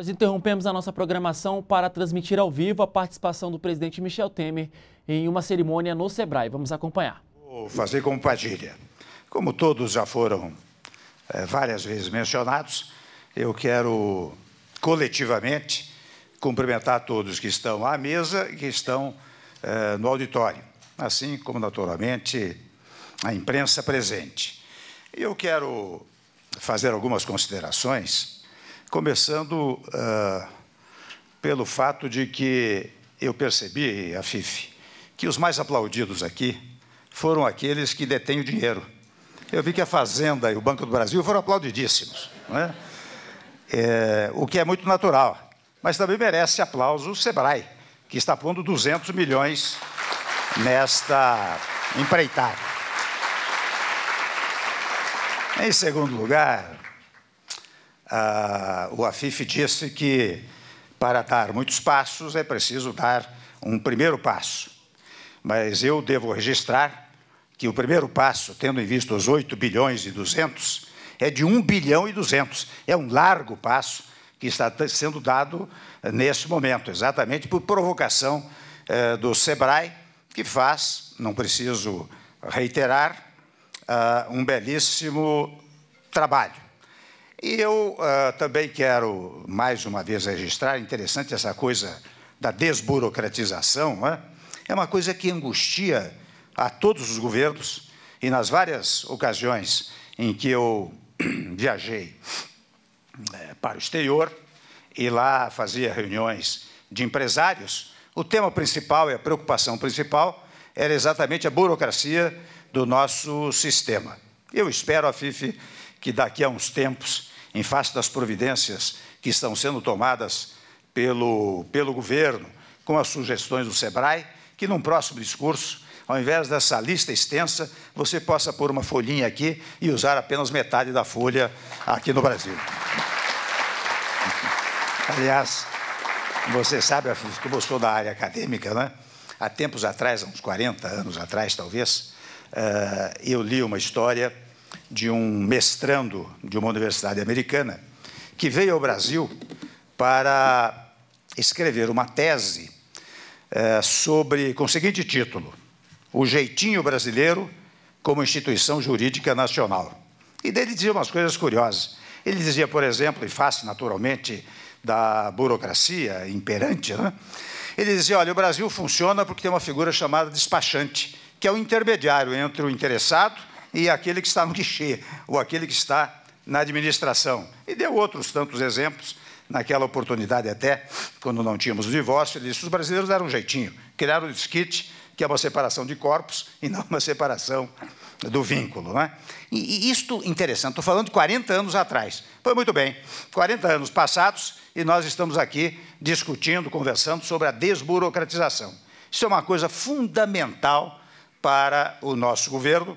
Nós interrompemos a nossa programação para transmitir ao vivo a participação do presidente Michel Temer em uma cerimônia no Sebrae. Vamos acompanhar. Vou fazer como Padilha. Como todos já foram é, várias vezes mencionados, eu quero coletivamente cumprimentar todos que estão à mesa e que estão é, no auditório, assim como, naturalmente, a imprensa presente. Eu quero fazer algumas considerações Começando uh, pelo fato de que eu percebi, a FIFE que os mais aplaudidos aqui foram aqueles que detêm o dinheiro. Eu vi que a Fazenda e o Banco do Brasil foram aplaudidíssimos, é? É, o que é muito natural. Mas também merece aplauso o SEBRAE, que está pondo 200 milhões nesta empreitada. Em segundo lugar, ah, o Afif disse que para dar muitos passos é preciso dar um primeiro passo. Mas eu devo registrar que o primeiro passo, tendo em vista os 8 bilhões e 200, é de 1 bilhão e 200. É um largo passo que está sendo dado eh, neste momento, exatamente por provocação eh, do SEBRAE, que faz, não preciso reiterar, uh, um belíssimo trabalho. E eu uh, também quero, mais uma vez, registrar, interessante essa coisa da desburocratização, né? é uma coisa que angustia a todos os governos, e nas várias ocasiões em que eu viajei eh, para o exterior e lá fazia reuniões de empresários, o tema principal e a preocupação principal era exatamente a burocracia do nosso sistema. Eu espero, Afife, que daqui a uns tempos em face das providências que estão sendo tomadas pelo, pelo governo, com as sugestões do SEBRAE, que num próximo discurso, ao invés dessa lista extensa, você possa pôr uma folhinha aqui e usar apenas metade da folha aqui no Brasil. Aliás, você sabe, como que gostou da área acadêmica, né? há tempos atrás, uns 40 anos atrás talvez, eh, eu li uma história de um mestrando de uma universidade americana que veio ao Brasil para escrever uma tese eh, sobre, com o seguinte título: O Jeitinho Brasileiro como Instituição Jurídica Nacional. E dele dizia umas coisas curiosas. Ele dizia, por exemplo, em face naturalmente da burocracia imperante, né? ele dizia: olha, o Brasil funciona porque tem uma figura chamada despachante, que é o intermediário entre o interessado e aquele que está no guichê, ou aquele que está na administração. E deu outros tantos exemplos, naquela oportunidade até, quando não tínhamos o divórcio, ele disse: os brasileiros deram um jeitinho, criaram o disquite que é uma separação de corpos e não uma separação do vínculo. Né? E, e isto interessante, estou falando de 40 anos atrás. Foi muito bem, 40 anos passados e nós estamos aqui discutindo, conversando sobre a desburocratização. Isso é uma coisa fundamental para o nosso governo,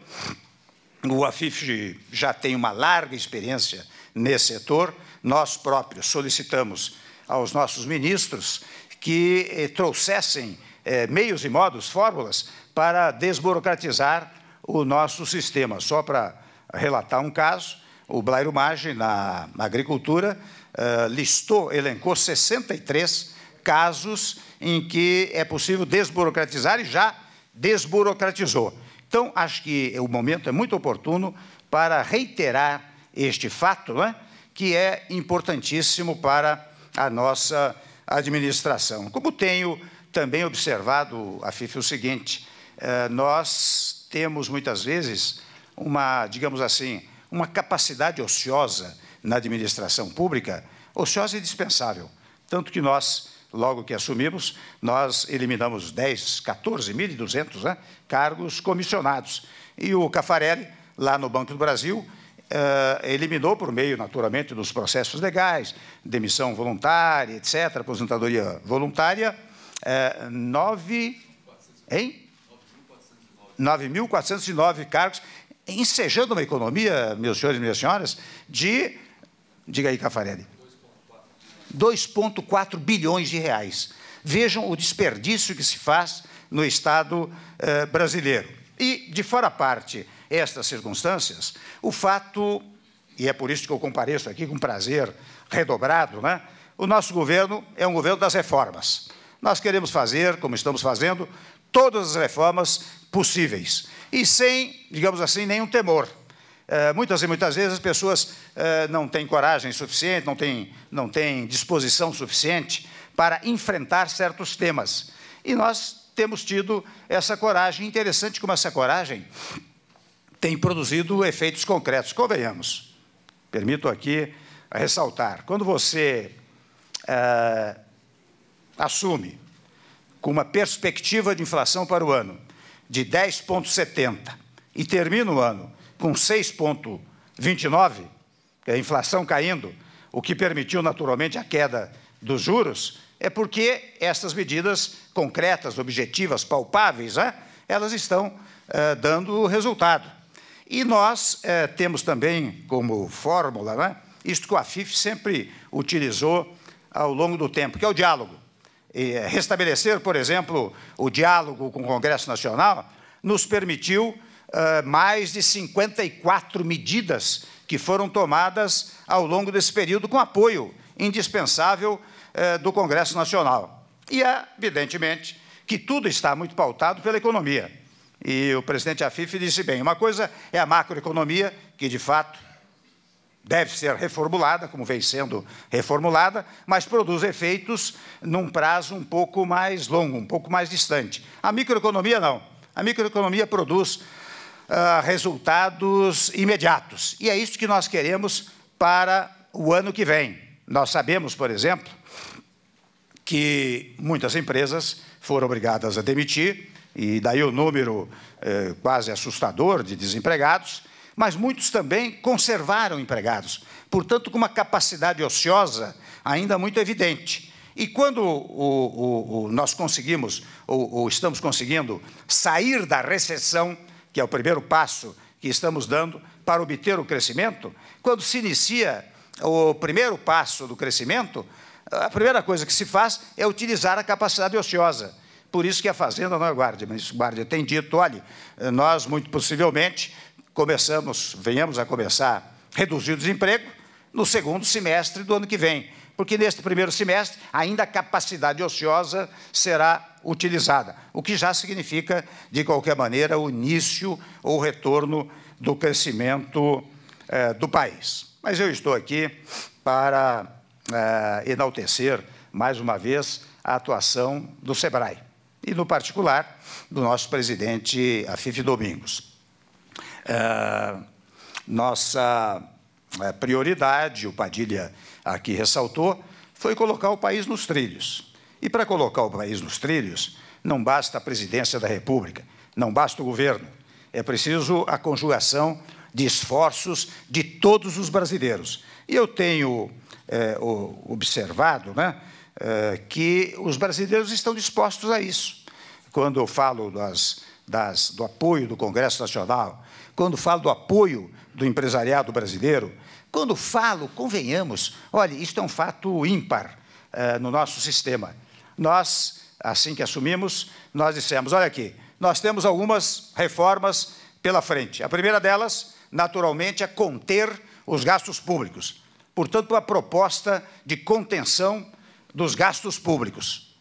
o AFIF já tem uma larga experiência nesse setor. Nós próprios solicitamos aos nossos ministros que eh, trouxessem eh, meios e modos, fórmulas, para desburocratizar o nosso sistema. Só para relatar um caso, o Blairo Maggi, na, agricultura, eh, listou, elencou 63 casos em que é possível desburocratizar e já desburocratizou. Então, acho que o momento é muito oportuno para reiterar este fato, é, que é importantíssimo para a nossa administração. Como tenho também observado, a o seguinte, eh, nós temos muitas vezes uma, digamos assim, uma capacidade ociosa na administração pública, ociosa e dispensável, tanto que nós logo que assumimos, nós eliminamos 10, 14.200 né, cargos comissionados. E o Cafarelli, lá no Banco do Brasil, Uh, eliminou por meio, naturalmente, dos processos legais, demissão voluntária, etc., aposentadoria voluntária, uh, nove, hein? 9.409 cargos, ensejando uma economia, meus senhores e minhas senhoras, de, diga aí, Cafarelli, 2,4 bilhões de reais. Vejam o desperdício que se faz no Estado eh, brasileiro. E, de fora a parte estas circunstâncias, o fato, e é por isso que eu compareço aqui com prazer redobrado, né? o nosso governo é um governo das reformas. Nós queremos fazer, como estamos fazendo, todas as reformas possíveis e sem, digamos assim, nenhum temor eh, muitas e muitas vezes as pessoas eh, não têm coragem suficiente, não têm, não têm disposição suficiente para enfrentar certos temas. E nós temos tido essa coragem. Interessante como essa coragem tem produzido efeitos concretos. Convenhamos, permito aqui ressaltar: quando você eh, assume com uma perspectiva de inflação para o ano de 10,70 e termina o ano com 6,29, é a inflação caindo, o que permitiu naturalmente a queda dos juros, é porque essas medidas concretas, objetivas, palpáveis, né, elas estão eh, dando resultado. E nós eh, temos também como fórmula, né, isto que a FIF sempre utilizou ao longo do tempo, que é o diálogo. E eh, restabelecer, por exemplo, o diálogo com o Congresso Nacional nos permitiu ah, mais de 54 medidas que foram tomadas ao longo desse período com apoio indispensável eh, do Congresso Nacional. E é, evidentemente, que tudo está muito pautado pela economia. E o presidente Afif disse bem, uma coisa é a macroeconomia, que de fato deve ser reformulada, como vem sendo reformulada, mas produz efeitos num prazo um pouco mais longo, um pouco mais distante. A microeconomia não. A microeconomia produz ah, resultados imediatos. E é isso que nós queremos para o ano que vem. Nós sabemos, por exemplo, que muitas empresas foram obrigadas a demitir, e daí o número eh, quase assustador de desempregados, mas muitos também conservaram empregados, portanto, com uma capacidade ociosa ainda muito evidente. E quando o, o, o, nós conseguimos, ou, ou estamos conseguindo, sair da recessão que é o primeiro passo que estamos dando para obter o crescimento, quando se inicia o primeiro passo do crescimento, a primeira coisa que se faz é utilizar a capacidade ociosa. Por isso que a Fazenda não aguarde, é mas guarda tem dito, olha, nós muito possivelmente começamos, venhamos a começar a reduzir o desemprego no segundo semestre do ano que vem porque neste primeiro semestre ainda a capacidade ociosa será utilizada, o que já significa, de qualquer maneira, o início ou retorno do crescimento eh, do país. Mas eu estou aqui para eh, enaltecer, mais uma vez, a atuação do SEBRAE, e, no particular, do nosso presidente Afife Domingos. Eh, nossa prioridade, o Padilha aqui ressaltou, foi colocar o país nos trilhos. E para colocar o país nos trilhos, não basta a presidência da República, não basta o governo, é preciso a conjugação de esforços de todos os brasileiros. E eu tenho é, observado né, é, que os brasileiros estão dispostos a isso. Quando eu falo das, das, do apoio do Congresso Nacional, quando falo do apoio do empresariado brasileiro, quando falo, convenhamos, olha, isto é um fato ímpar uh, no nosso sistema. Nós, assim que assumimos, nós dissemos, olha aqui, nós temos algumas reformas pela frente. A primeira delas, naturalmente, é conter os gastos públicos. Portanto, uma proposta de contenção dos gastos públicos.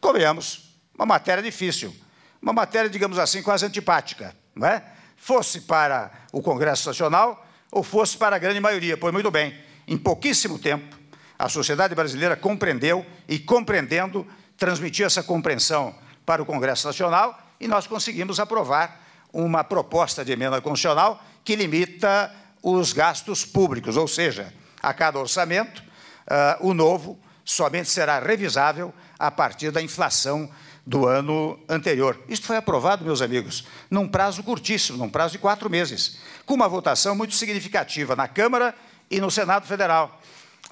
Convenhamos, uma matéria difícil, uma matéria, digamos assim, quase antipática, não é? Fosse para o Congresso Nacional, ou fosse para a grande maioria. Pois muito bem, em pouquíssimo tempo, a sociedade brasileira compreendeu e, compreendendo, transmitiu essa compreensão para o Congresso Nacional e nós conseguimos aprovar uma proposta de emenda constitucional que limita os gastos públicos, ou seja, a cada orçamento, uh, o novo somente será revisável a partir da inflação do ano anterior. Isto foi aprovado, meus amigos, num prazo curtíssimo, num prazo de quatro meses com uma votação muito significativa na Câmara e no Senado Federal.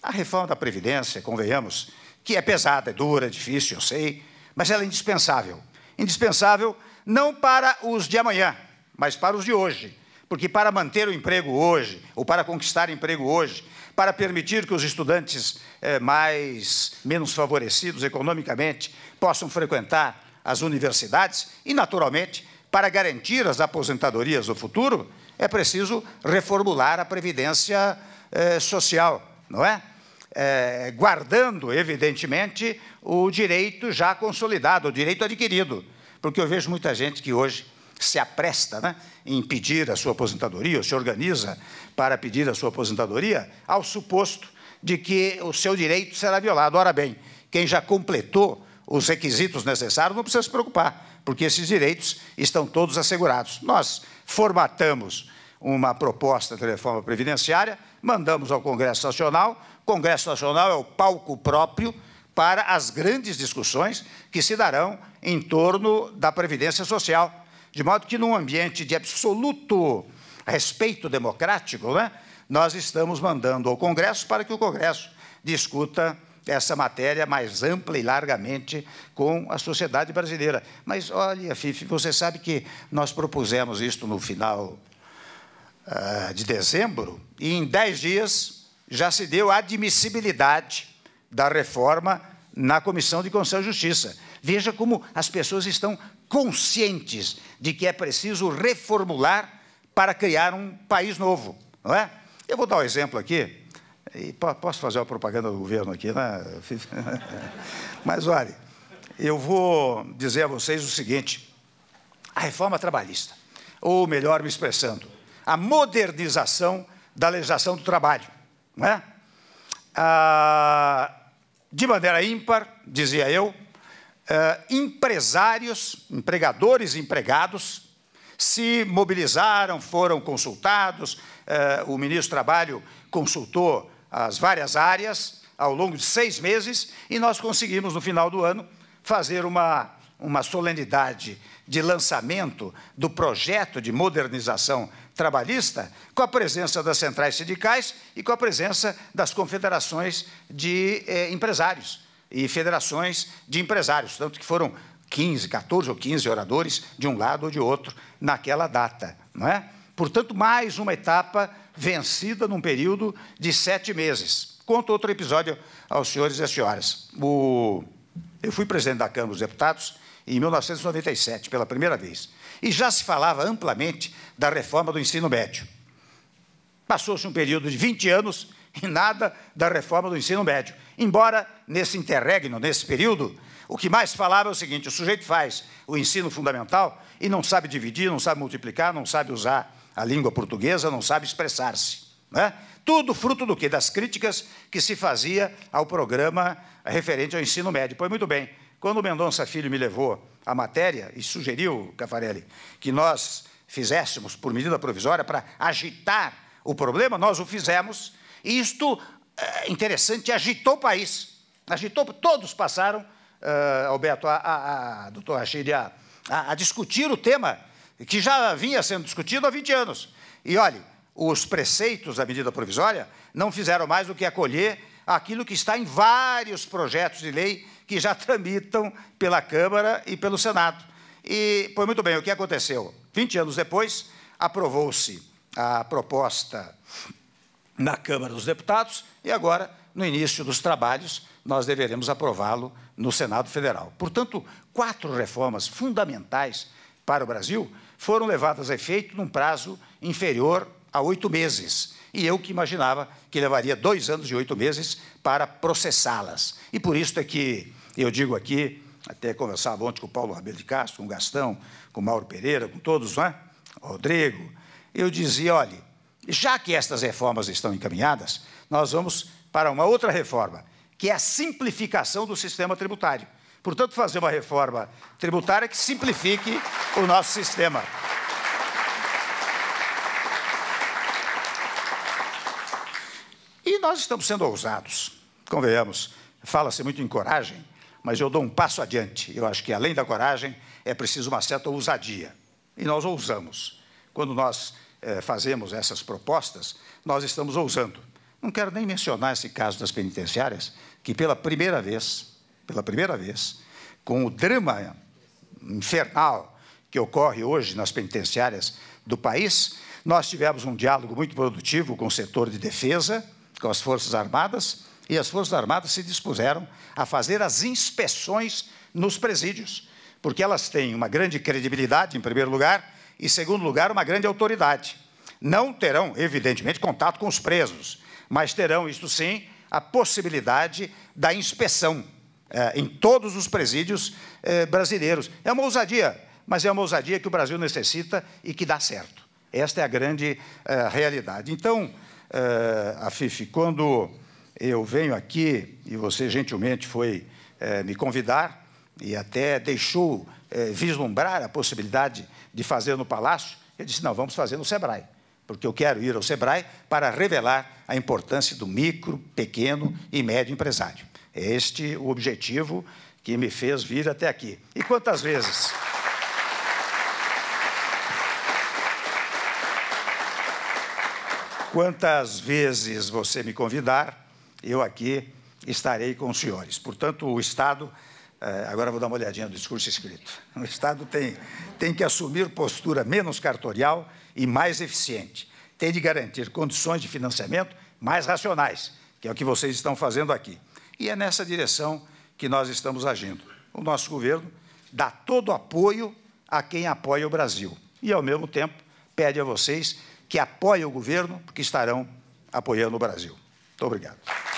A reforma da Previdência, convenhamos, que é pesada, é dura, é difícil, eu sei, mas ela é indispensável. Indispensável não para os de amanhã, mas para os de hoje. Porque para manter o emprego hoje, ou para conquistar emprego hoje, para permitir que os estudantes eh, mais menos favorecidos economicamente possam frequentar as universidades e, naturalmente, para garantir as aposentadorias do futuro, é preciso reformular a Previdência eh, Social, não é? Eh, guardando, evidentemente, o direito já consolidado, o direito adquirido. Porque eu vejo muita gente que hoje se apresta né, em pedir a sua aposentadoria, ou se organiza para pedir a sua aposentadoria, ao suposto de que o seu direito será violado. Ora bem, quem já completou os requisitos necessários não precisa se preocupar, porque esses direitos estão todos assegurados. Nós formatamos uma proposta de reforma previdenciária, mandamos ao Congresso Nacional. O Congresso Nacional é o palco próprio para as grandes discussões que se darão em torno da previdência social, de modo que num ambiente de absoluto respeito democrático, né, nós estamos mandando ao Congresso para que o Congresso discuta essa matéria mais ampla e largamente com a sociedade brasileira. Mas, olha, Fife, você sabe que nós propusemos isto no final uh, de dezembro e, em dez dias, já se deu a admissibilidade da reforma na Comissão de Constituição e Justiça. Veja como as pessoas estão conscientes de que é preciso reformular para criar um país novo, não é? Eu vou dar um exemplo aqui e posso fazer uma propaganda do governo aqui, né? Mas olha, eu vou dizer a vocês o seguinte: a reforma trabalhista, ou melhor, me expressando, a modernização da legislação do trabalho, não é? Ah, de maneira ímpar, dizia eu, eh, empresários, empregadores e empregados se mobilizaram, foram consultados, eh, o ministro do Trabalho consultou as várias áreas ao longo de seis meses e nós conseguimos, no final do ano, fazer uma, uma solenidade de lançamento do projeto de modernização trabalhista com a presença das centrais sindicais e com a presença das confederações de eh, empresários e federações de empresários, tanto que foram 15, 14 ou 15 oradores de um lado ou de outro naquela data, não é? Portanto, mais uma etapa vencida num período de sete meses. Conto outro episódio aos senhores e às senhoras. O... Eu fui presidente da Câmara dos Deputados em 1997, pela primeira vez, e já se falava amplamente da reforma do ensino médio. Passou-se um período de 20 anos e nada da reforma do ensino médio. Embora, nesse interregno, nesse período, o que mais falava é o seguinte: o sujeito faz o ensino fundamental e não sabe dividir, não sabe multiplicar, não sabe usar a língua portuguesa não sabe expressar-se. Né? Tudo fruto do quê? Das críticas que se fazia ao programa referente ao ensino médio. Pois muito bem, quando o Mendonça Filho me levou a matéria e sugeriu, Cafarelli, que nós fizéssemos por medida provisória para agitar o problema, nós o fizemos, e isto, é interessante, agitou o país. Agitou, todos passaram, uh, Alberto, a, a, a doutor Rachid, a, a, a discutir o tema que já vinha sendo discutido há 20 anos. E olhe, os preceitos da medida provisória não fizeram mais do que acolher aquilo que está em vários projetos de lei que já tramitam pela Câmara e pelo Senado. E, pois muito bem, o que aconteceu? 20 anos depois, aprovou-se a proposta na Câmara dos Deputados e agora, no início dos trabalhos, nós deveremos aprová-lo no Senado Federal. Portanto, quatro reformas fundamentais para o Brasil foram levadas a efeito num prazo inferior a oito meses. E eu que imaginava que levaria dois anos e oito meses para processá-las. E por isso é que eu digo aqui, até conversava ontem com o Paulo Rabelo de Castro, com o Gastão, com o Mauro Pereira, com todos, não é? Rodrigo, eu dizia, olha, já que estas reformas estão encaminhadas, nós vamos para uma outra reforma, que é a simplificação do sistema tributário. Portanto, fazer uma reforma tributária que simplifique o nosso sistema. E nós estamos sendo ousados, convenhamos. Fala-se muito em coragem, mas eu dou um passo adiante. Eu acho que, além da coragem, é preciso uma certa ousadia. E nós ousamos. Quando nós eh, fazemos essas propostas, nós estamos ousando. Não quero nem mencionar esse caso das penitenciárias, que pela primeira vez pela primeira vez, com o drama infernal que ocorre hoje nas penitenciárias do país, nós tivemos um diálogo muito produtivo com o setor de defesa, com as Forças Armadas, e as Forças Armadas se dispuseram a fazer as inspeções nos presídios, porque elas têm uma grande credibilidade, em primeiro lugar, e, em segundo lugar, uma grande autoridade. Não terão, evidentemente, contato com os presos, mas terão, isto sim, a possibilidade da inspeção eh, em todos os presídios eh, brasileiros. É uma ousadia, mas é uma ousadia que o Brasil necessita e que dá certo. Esta é a grande eh, realidade. Então, a quando eu venho aqui, e você gentilmente foi me convidar, e até deixou vislumbrar a possibilidade de fazer no Palácio, eu disse: não, vamos fazer no Sebrae porque eu quero ir ao SEBRAE para revelar a importância do micro, pequeno e médio empresário. É este o objetivo que me fez vir até aqui. E quantas vezes? Quantas vezes você me convidar, eu aqui estarei com os senhores. Portanto, o Estado, eh, agora vou dar uma olhadinha no discurso escrito, o Estado tem, tem que assumir postura menos cartorial e mais eficiente. Tem de garantir condições de financiamento mais racionais, que é o que vocês estão fazendo aqui. E é nessa direção que nós estamos agindo. O nosso governo dá todo o apoio a quem apoia o Brasil e, ao mesmo tempo, pede a vocês que apoiem o governo, porque estarão apoiando o Brasil. Muito obrigado.